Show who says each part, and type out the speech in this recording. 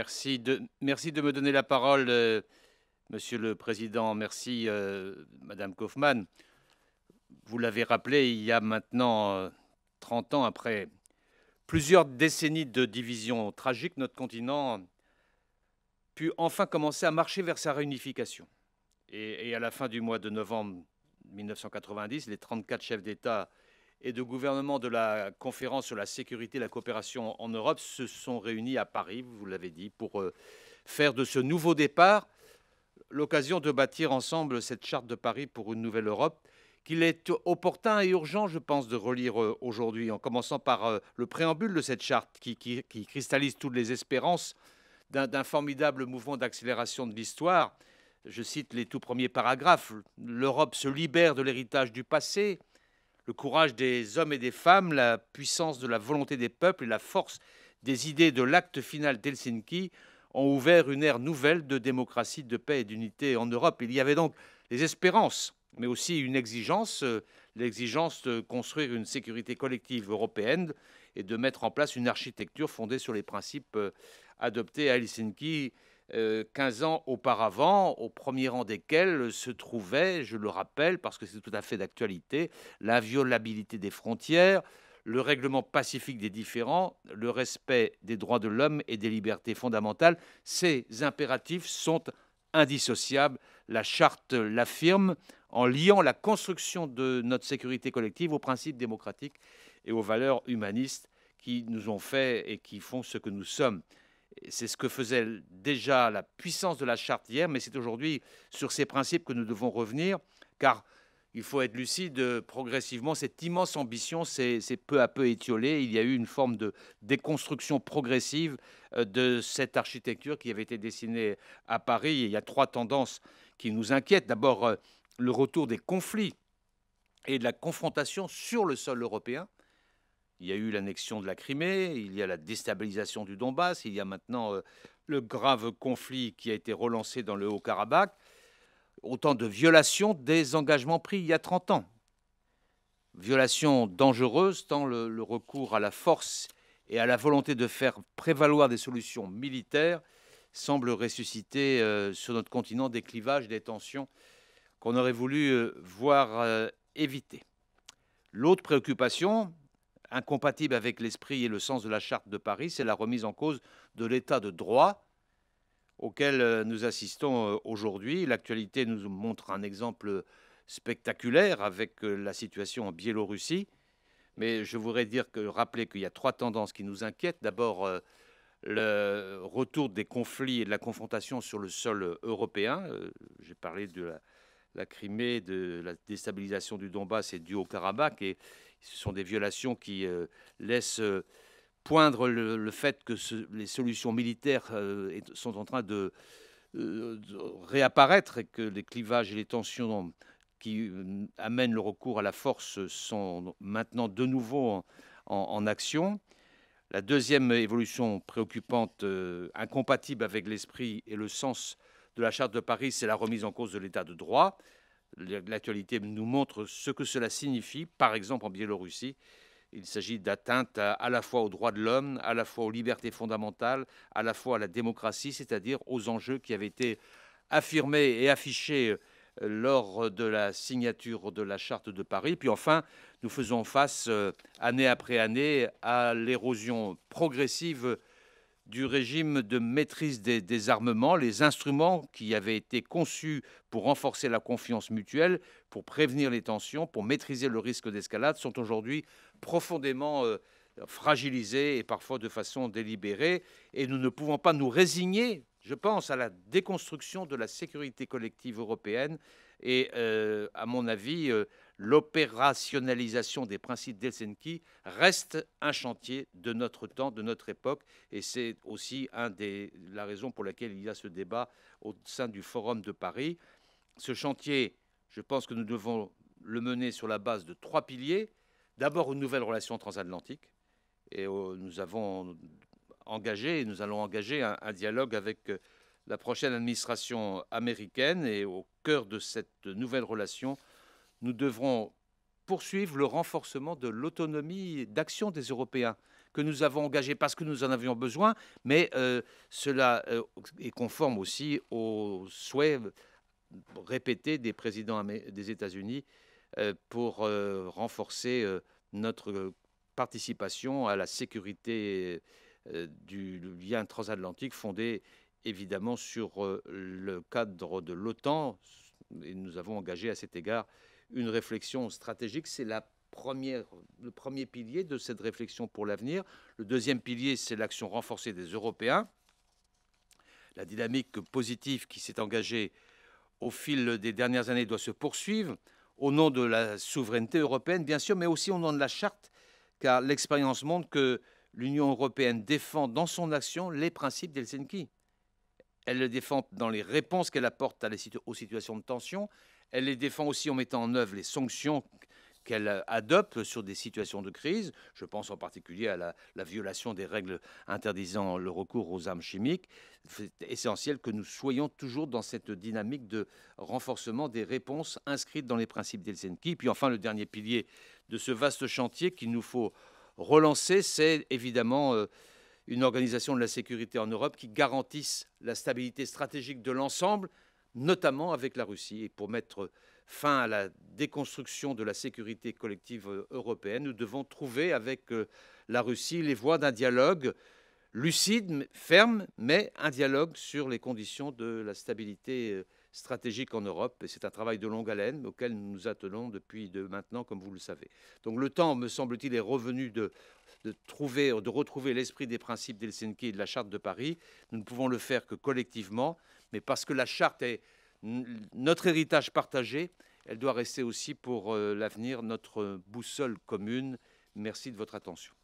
Speaker 1: Merci de, me donner la parole, euh, Monsieur le Président. Merci, euh, Madame Kaufmann. Vous l'avez rappelé, il y a maintenant euh, trente 30 ans, après plusieurs décennies de divisions tragiques, notre continent put enfin commencer à marcher vers sa réunification. Et, et à la fin du mois de novembre 1990, les 34 chefs d'État et de gouvernement de la conférence sur la sécurité et la coopération en Europe se sont réunis à Paris, vous l'avez dit, pour euh, faire de ce nouveau départ l'occasion de bâtir ensemble cette charte de Paris pour une nouvelle Europe qu'il est opportun et urgent, je pense, de relire euh, aujourd'hui, en commençant par euh, le préambule de cette charte qui, qui cristallise toutes les espérances d'un formidable mouvement d'accélération de l'histoire. Je cite les tout premiers paragraphes. L'Europe se libère de l'héritage du passé, le courage des hommes et des femmes, la puissance de la volonté des peuples et la force des idées de l'acte final d'Helsinki ont ouvert une ère nouvelle de démocratie, de paix et d'unité en Europe. Il y avait donc des espérances, mais aussi une exigence, euh, l'exigence de construire une sécurité collective européenne et de mettre en place une architecture fondée sur les principes euh, adoptés à Helsinki 15 euh, ans auparavant, au premier rang desquels se trouvait, je le rappelle, parce que c'est tout à fait d'actualité, violabilité des frontières, le règlement pacifique des différends, le respect des droits de l'homme et des libertés fondamentales. Ces impératifs sont indissociables. La charte l'affirme en liant la construction de notre sécurité collective aux principes démocratiques et aux valeurs humanistes qui nous ont fait et qui font ce que nous sommes c'est ce que faisait déjà la puissance de la charte hier, mais c'est aujourd'hui sur ces principes que nous devons revenir, car il faut être lucide, euh, progressivement, cette immense ambition s'est peu à peu étiolée. Il y a eu une forme de déconstruction progressive euh, de cette architecture qui avait été dessinée à Paris. il y a trois tendances qui nous inquiètent. D'abord, euh, le retour des conflits et de la confrontation sur le sol européen. Il y a eu l'annexion de la Crimée, il y a la déstabilisation du Donbass, il y a maintenant euh, le grave conflit qui a été relancé dans le Haut-Karabakh. Autant de violations des engagements pris il y a 30 ans. Violations dangereuses tant le, recours à la force et à la volonté de faire prévaloir des solutions militaires semble ressusciter euh, sur notre continent des clivages, des tensions qu'on aurait voulu euh, voir éviter. L'autre préoccupation, incompatible avec l'esprit et le sens de la Charte de Paris, c'est la remise en cause de l'état de droit auquel euh, nous assistons euh, aujourd'hui. L'actualité nous montre un exemple spectaculaire avec euh, la situation en Biélorussie. Mais je voudrais dire rappeler qu'il y a trois tendances qui nous inquiètent. D'abord, le retour des conflits et de la confrontation sur le sol européen. J'ai parlé de la la Crimée, de la déstabilisation du Donbass et du au karabakh Et ce sont des violations qui euh, laissent euh, poindre le, fait que les solutions militaires euh, sont en train de, réapparaître et que les clivages et les tensions qui amènent le recours à la force sont maintenant de nouveau en action. La deuxième évolution préoccupante, incompatible avec l'esprit et le sens de la Charte de Paris, c'est la remise en cause de l'état de droit. L'actualité nous montre ce que cela signifie, par exemple en Biélorussie. Il s'agit d'atteinte à la fois aux droits de l'homme, à la fois aux libertés fondamentales, à la fois à la démocratie, c'est-à-dire aux enjeux qui avaient été affirmés et affichés euh, lors de la signature de la Charte de Paris. Puis enfin, nous faisons face, euh, année après année, à l'érosion progressive du régime de maîtrise des, désarmements armements, les instruments qui avaient été conçus pour renforcer la confiance mutuelle, pour prévenir les tensions, pour maîtriser le risque d'escalade, sont aujourd'hui profondément euh, fragilisés et parfois de façon délibérée. Et nous ne pouvons pas nous résigner je pense à la déconstruction de la sécurité collective européenne et, euh, à mon avis, euh, l'opérationnalisation des principes d'Helsinki reste un chantier de notre temps, de notre époque, et c'est aussi la raison pour laquelle il y a ce débat au sein du Forum de Paris. Ce chantier, je pense que nous devons le mener sur la base de trois piliers. D'abord, une nouvelle relation transatlantique. Et euh, nous avons nous allons engager un, dialogue avec euh, la prochaine administration américaine. Et au cœur de cette nouvelle relation, nous devrons poursuivre le renforcement de l'autonomie d'action des Européens que nous avons engagé parce que nous en avions besoin, mais euh, cela euh, est conforme aussi aux souhaits répétés des présidents des États-Unis pour renforcer notre participation à la sécurité euh, du lien transatlantique fondé évidemment sur euh, le cadre de l'OTAN. Et nous avons engagé à cet égard une réflexion stratégique. C'est le premier pilier de cette réflexion pour l'avenir. Le deuxième pilier, c'est l'action renforcée des Européens. La dynamique positive qui s'est engagée au fil des dernières années doit se poursuivre au nom de la souveraineté européenne, bien sûr, mais aussi au nom de la charte, car l'expérience montre que l'Union européenne défend dans son action les principes d'Helsinki. Elle les défend dans les réponses qu'elle apporte à aux situations de tension. Elle les défend aussi en mettant en œuvre les sanctions qu'elle adopte sur des situations de crise. Je pense en particulier à la, violation des règles interdisant le recours aux armes chimiques. C'est essentiel que nous soyons toujours dans cette dynamique de renforcement des réponses inscrites dans les principes d'Helsinki. Puis enfin, le dernier pilier de ce vaste chantier qu'il nous faut relancer, c'est évidemment euh, une organisation de la sécurité en Europe qui garantisse la stabilité stratégique de l'ensemble, notamment avec la Russie. Et pour mettre fin à la déconstruction de la sécurité collective euh, européenne, nous devons trouver avec euh, la Russie les voies d'un dialogue lucide, ferme, mais un dialogue sur les conditions de la stabilité euh, stratégique en Europe. Et c'est un travail de longue haleine auquel nous nous attelons depuis maintenant, comme vous le savez. Donc le temps, me semble-t-il, est revenu de, trouver, de retrouver l'esprit des principes d'Helsinki et de la Charte de Paris. Nous ne pouvons le faire que collectivement, mais parce que la Charte est notre héritage partagé, elle doit rester aussi pour euh, l'avenir notre boussole commune. Merci de votre attention.